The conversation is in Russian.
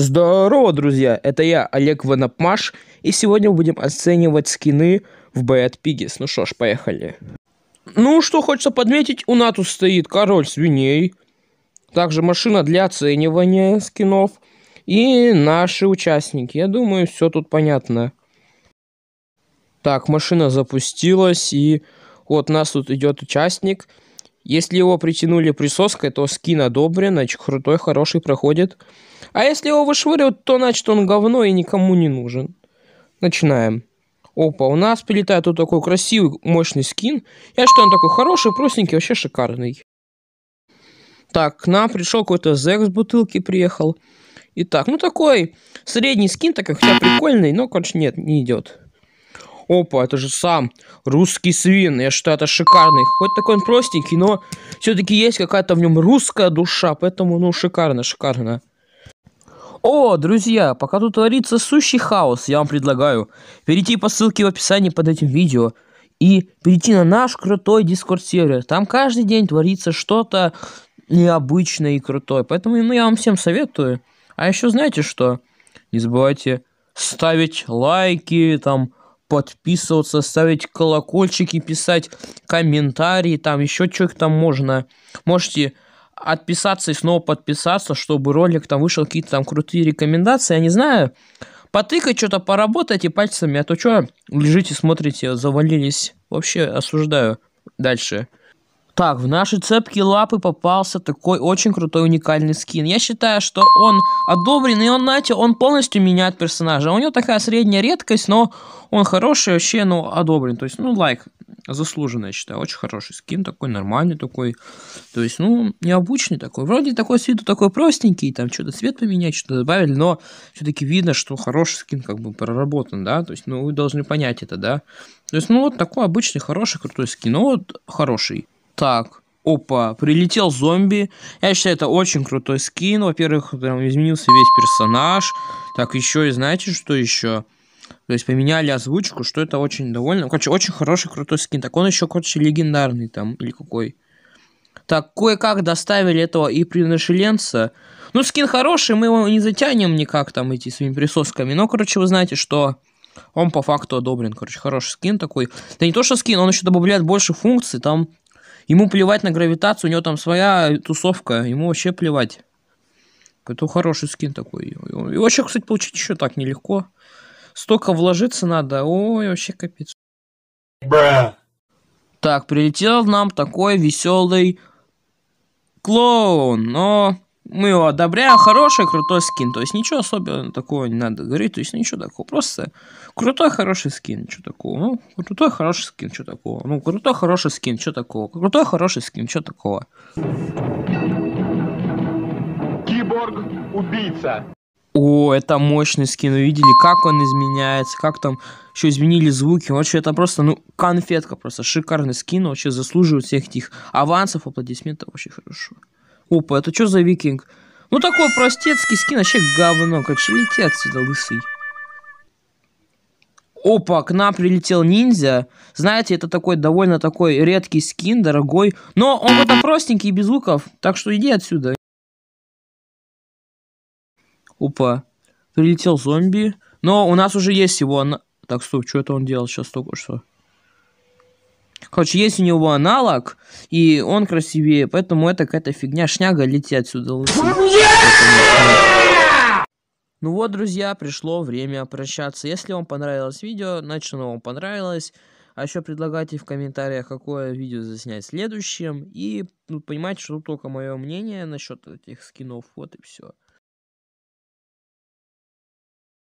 Здорово, друзья! Это я, Олег Ванапмаш, и сегодня мы будем оценивать скины в Bad Piggies. Ну что ж, поехали. Ну, что хочется подметить, у нас тут стоит король свиней, также машина для оценивания скинов и наши участники. Я думаю, все тут понятно. Так, машина запустилась, и вот у нас тут идет участник – если его притянули присоской, то скин одобрен, значит крутой, хороший проходит. А если его вышвыривают, то значит он говно и никому не нужен. Начинаем. Опа, у нас прилетает вот такой красивый, мощный скин. Я что, он такой хороший, простенький, вообще шикарный. Так, к нам пришел какой-то Зек с бутылки приехал. Итак, ну такой средний скин, так как хотя прикольный, но, короче, нет, не идет. Опа, это же сам русский свин. Я считаю, это шикарный. Хоть такой он простенький, но все-таки есть какая-то в нем русская душа. Поэтому, ну, шикарно, шикарно. О, друзья, пока тут творится сущий хаос, я вам предлагаю перейти по ссылке в описании под этим видео и перейти на наш крутой дискорд сервер. Там каждый день творится что-то необычное и крутое. Поэтому ну, я вам всем советую. А еще знаете что? Не забывайте ставить лайки, там, подписываться, ставить колокольчики, писать комментарии, там еще что-то там можно. Можете отписаться и снова подписаться, чтобы ролик там вышел, какие-то там крутые рекомендации, я не знаю. Потыкать что-то, поработайте пальцами, а то что, лежите, смотрите, завалились. Вообще осуждаю. Дальше. Так, в наши цепкие лапы попался такой очень крутой уникальный скин. Я считаю, что он одобрен, и он, знаете, он полностью меняет персонажа. У него такая средняя редкость, но он хороший вообще, ну, одобрен. То есть, ну, лайк заслуженный, я считаю. Очень хороший скин, такой нормальный такой. То есть, ну, необычный такой. Вроде такой с виду такой простенький, там что-то цвет поменять, что-то добавили, но все-таки видно, что хороший скин как бы проработан, да. То есть, ну, вы должны понять это, да. То есть, ну, вот такой обычный, хороший, крутой скин. Ну, вот хороший. Так, опа, прилетел зомби. Я считаю, это очень крутой скин. Во-первых, там изменился весь персонаж. Так, еще и знаете, что еще? То есть поменяли озвучку, что это очень довольно... Короче, очень хороший крутой скин. Так он еще, короче, легендарный там, или какой. Так, кое-как доставили этого и приношеленца. Ну, скин хороший, мы его не затянем никак там эти своими присосками. Но, короче, вы знаете, что он по факту одобрен. Короче, хороший скин такой. Да не то, что скин, он еще добавляет больше функций. Там Ему плевать на гравитацию, у него там своя тусовка, ему вообще плевать. Это хороший скин такой. И вообще, кстати, получить еще так нелегко. Столько вложиться надо, ой, вообще капец. Бра. Так, прилетел нам такой веселый клоун, но мы его одобряем, хороший, крутой скин. То есть ничего особенного такого не надо говорить, то есть ничего такого. Просто крутой, хороший скин, что такого. Ну, крутой, хороший скин, что такого. Ну, крутой, хороший скин, что такого. Крутой, хороший скин, что такого. Киборг убийца. О, это мощный скин, вы видели, как он изменяется, как там еще изменили звуки. Вообще, это просто, ну, конфетка, просто шикарный скин, вообще заслуживает всех этих авансов, аплодисментов, вообще хорошо. Опа, это что за викинг? Ну такой простецкий скин, вообще говно, короче, лети отсюда, лысый. Опа, к нам прилетел ниндзя. Знаете, это такой довольно такой редкий скин, дорогой. Но он вот там простенький без луков, так что иди отсюда. Опа, прилетел зомби. Но у нас уже есть его... Так, стоп, что это он делал сейчас только что? Короче, есть у него аналог, и он красивее, поэтому это какая-то фигня, шняга, лети отсюда. Ну вот, друзья, пришло время прощаться. Если вам понравилось видео, значит оно вам понравилось. А еще предлагайте в комментариях, какое видео заснять следующим. И ну, понимать, что тут только мое мнение насчет этих скинов. Вот и все.